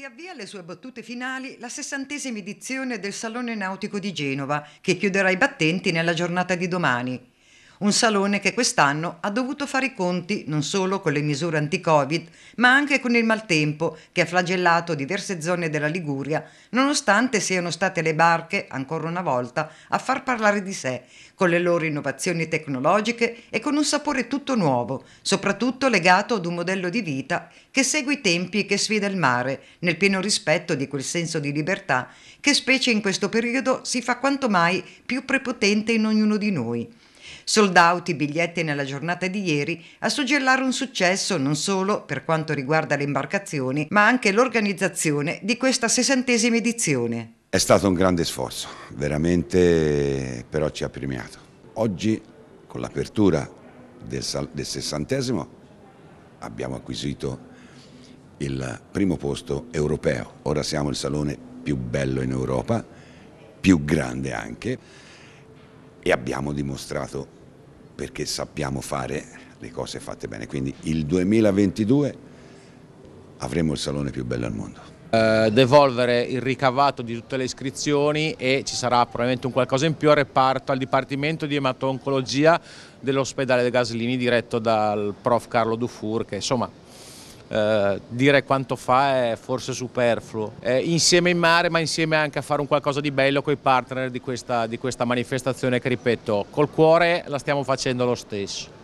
Si avvia alle sue battute finali la sessantesima edizione del Salone Nautico di Genova, che chiuderà i battenti nella giornata di domani un salone che quest'anno ha dovuto fare i conti non solo con le misure anti-Covid, ma anche con il maltempo che ha flagellato diverse zone della Liguria, nonostante siano state le barche, ancora una volta, a far parlare di sé, con le loro innovazioni tecnologiche e con un sapore tutto nuovo, soprattutto legato ad un modello di vita che segue i tempi e che sfida il mare, nel pieno rispetto di quel senso di libertà che specie in questo periodo si fa quanto mai più prepotente in ognuno di noi. Sold out i biglietti nella giornata di ieri a suggellare un successo non solo per quanto riguarda le imbarcazioni, ma anche l'organizzazione di questa sessantesima edizione. È stato un grande sforzo, veramente però ci ha premiato. Oggi con l'apertura del, del sessantesimo abbiamo acquisito il primo posto europeo, ora siamo il salone più bello in Europa, più grande anche e abbiamo dimostrato perché sappiamo fare le cose fatte bene. Quindi il 2022 avremo il salone più bello al mondo. Eh, devolvere il ricavato di tutte le iscrizioni e ci sarà probabilmente un qualcosa in più al reparto, al Dipartimento di Emato-Oncologia dell'ospedale De Gaslini diretto dal prof Carlo Dufour che insomma eh, dire quanto fa è forse superfluo. Eh, insieme in mare ma insieme anche a fare un qualcosa di bello con i partner di questa, di questa manifestazione che ripeto, col cuore la stiamo facendo lo stesso.